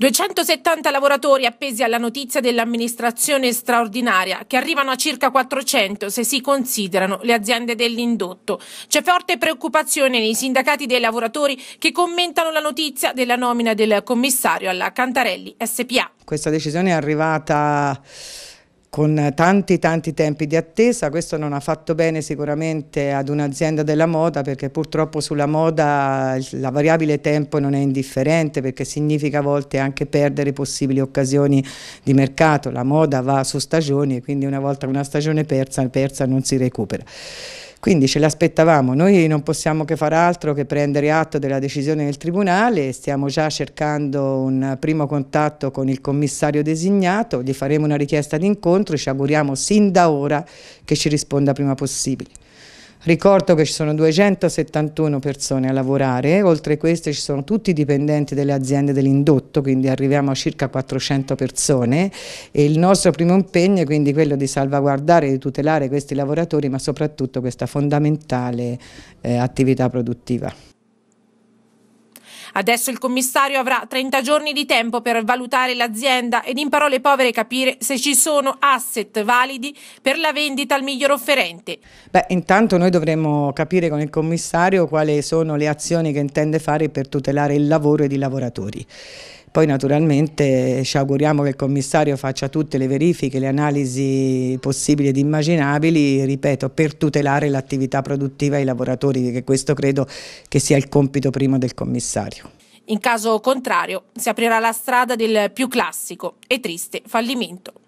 270 lavoratori appesi alla notizia dell'amministrazione straordinaria, che arrivano a circa 400 se si considerano le aziende dell'indotto. C'è forte preoccupazione nei sindacati dei lavoratori che commentano la notizia della nomina del commissario alla Cantarelli SPA. Questa decisione è arrivata con tanti tanti tempi di attesa, questo non ha fatto bene sicuramente ad un'azienda della moda perché purtroppo sulla moda la variabile tempo non è indifferente perché significa a volte anche perdere possibili occasioni di mercato, la moda va su stagioni e quindi una volta una stagione persa, persa non si recupera. Quindi ce l'aspettavamo, noi non possiamo che far altro che prendere atto della decisione del Tribunale, stiamo già cercando un primo contatto con il commissario designato, gli faremo una richiesta di incontro, ci auguriamo sin da ora che ci risponda prima possibile. Ricordo che ci sono 271 persone a lavorare, oltre a queste ci sono tutti i dipendenti delle aziende dell'indotto, quindi arriviamo a circa 400 persone e il nostro primo impegno è quindi quello di salvaguardare e di tutelare questi lavoratori, ma soprattutto questa fondamentale eh, attività produttiva. Adesso il commissario avrà 30 giorni di tempo per valutare l'azienda ed in parole povere capire se ci sono asset validi per la vendita al miglior offerente. Beh, intanto noi dovremmo capire con il commissario quali sono le azioni che intende fare per tutelare il lavoro ed i lavoratori. Poi naturalmente ci auguriamo che il commissario faccia tutte le verifiche, le analisi possibili ed immaginabili, ripeto, per tutelare l'attività produttiva e i lavoratori, perché questo credo che sia il compito primo del commissario. In caso contrario si aprirà la strada del più classico e triste fallimento.